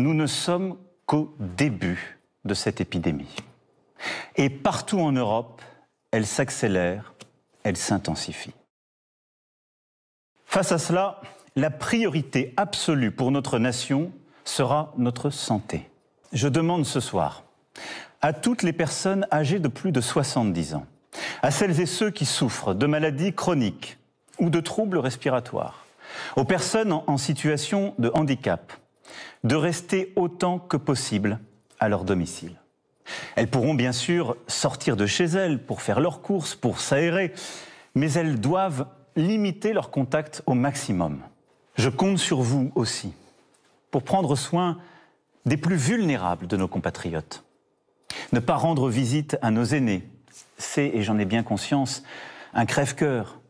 nous ne sommes qu'au début de cette épidémie. Et partout en Europe, elle s'accélère, elle s'intensifie. Face à cela, la priorité absolue pour notre nation sera notre santé. Je demande ce soir à toutes les personnes âgées de plus de 70 ans, à celles et ceux qui souffrent de maladies chroniques ou de troubles respiratoires, aux personnes en situation de handicap, de rester autant que possible à leur domicile. Elles pourront bien sûr sortir de chez elles pour faire leurs courses, pour s'aérer, mais elles doivent limiter leur contact au maximum. Je compte sur vous aussi pour prendre soin des plus vulnérables de nos compatriotes. Ne pas rendre visite à nos aînés, c'est, et j'en ai bien conscience, un crève-cœur.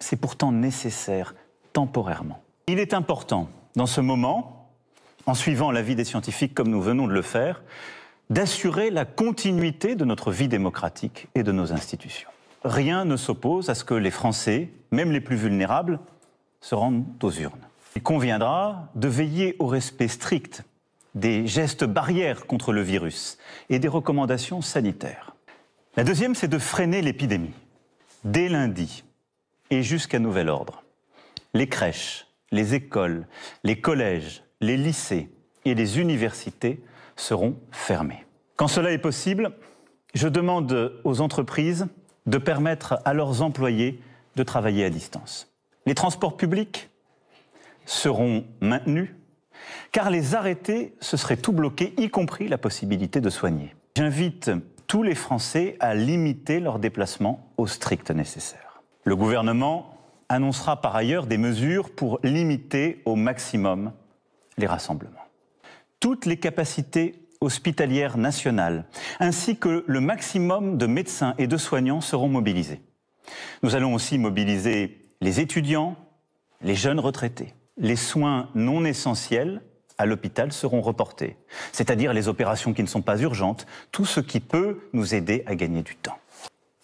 C'est pourtant nécessaire temporairement. Il est important, dans ce moment, en suivant l'avis des scientifiques comme nous venons de le faire, d'assurer la continuité de notre vie démocratique et de nos institutions. Rien ne s'oppose à ce que les Français, même les plus vulnérables, se rendent aux urnes. Il conviendra de veiller au respect strict des gestes barrières contre le virus et des recommandations sanitaires. La deuxième, c'est de freiner l'épidémie. Dès lundi et jusqu'à nouvel ordre, les crèches, les écoles, les collèges, les lycées et les universités seront fermés. Quand cela est possible, je demande aux entreprises de permettre à leurs employés de travailler à distance. Les transports publics seront maintenus, car les arrêtés, ce serait tout bloqué, y compris la possibilité de soigner. J'invite tous les Français à limiter leurs déplacements au strict nécessaire. Le gouvernement annoncera par ailleurs des mesures pour limiter au maximum les rassemblements. Toutes les capacités hospitalières nationales, ainsi que le maximum de médecins et de soignants seront mobilisés. Nous allons aussi mobiliser les étudiants, les jeunes retraités. Les soins non essentiels à l'hôpital seront reportés, c'est-à-dire les opérations qui ne sont pas urgentes, tout ce qui peut nous aider à gagner du temps.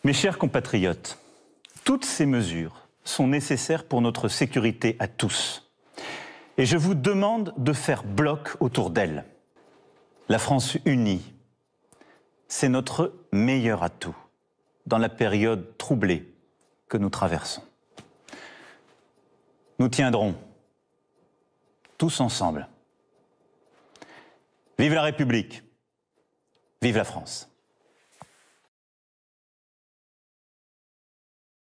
Mes chers compatriotes, toutes ces mesures sont nécessaires pour notre sécurité à tous. Et je vous demande de faire bloc autour d'elle. La France unie, c'est notre meilleur atout dans la période troublée que nous traversons. Nous tiendrons tous ensemble. Vive la République, vive la France.